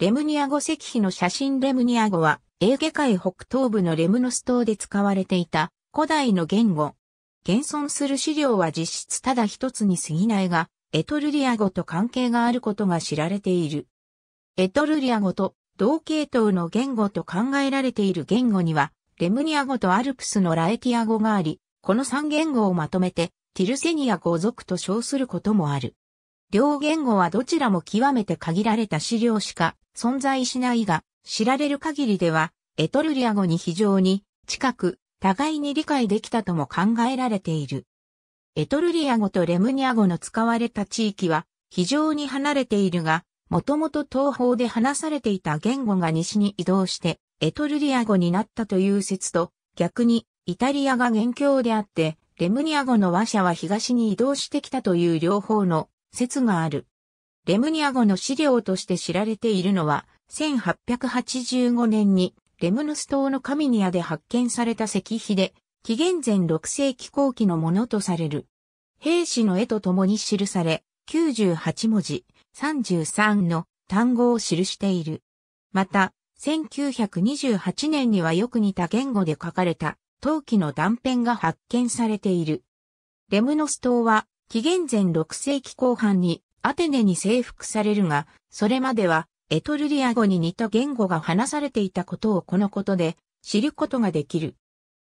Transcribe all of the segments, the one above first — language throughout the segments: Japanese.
レムニア語石碑の写真レムニア語は、エーゲ海北東部のレムノス島で使われていた古代の言語。現存する資料は実質ただ一つに過ぎないが、エトルリア語と関係があることが知られている。エトルリア語と同系統の言語と考えられている言語には、レムニア語とアルプスのラエティア語があり、この三言語をまとめて、ティルセニア語族と称することもある。両言語はどちらも極めて限られた資料しか存在しないが、知られる限りでは、エトルリア語に非常に近く、互いに理解できたとも考えられている。エトルリア語とレムニア語の使われた地域は非常に離れているが、もともと東方で話されていた言語が西に移動してエトルリア語になったという説と、逆にイタリアが元凶であって、レムニア語の話者は東に移動してきたという両方の説がある。レムニア語の資料として知られているのは、1885年にレムヌス島のカミニアで発見された石碑で、紀元前6世紀後期のものとされる。兵士の絵と共に記され、98文字、33の単語を記している。また、1928年にはよく似た言語で書かれた、陶器の断片が発見されている。レムノス島は、紀元前6世紀後半に、アテネに征服されるが、それまではエトルリア語に似た言語が話されていたことをこのことで知ることができる。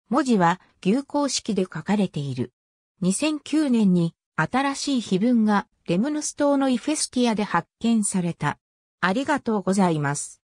文字は牛公式で書かれている。2009年に新しい碑文がレムヌス島のイフェスティアで発見された。ありがとうございます。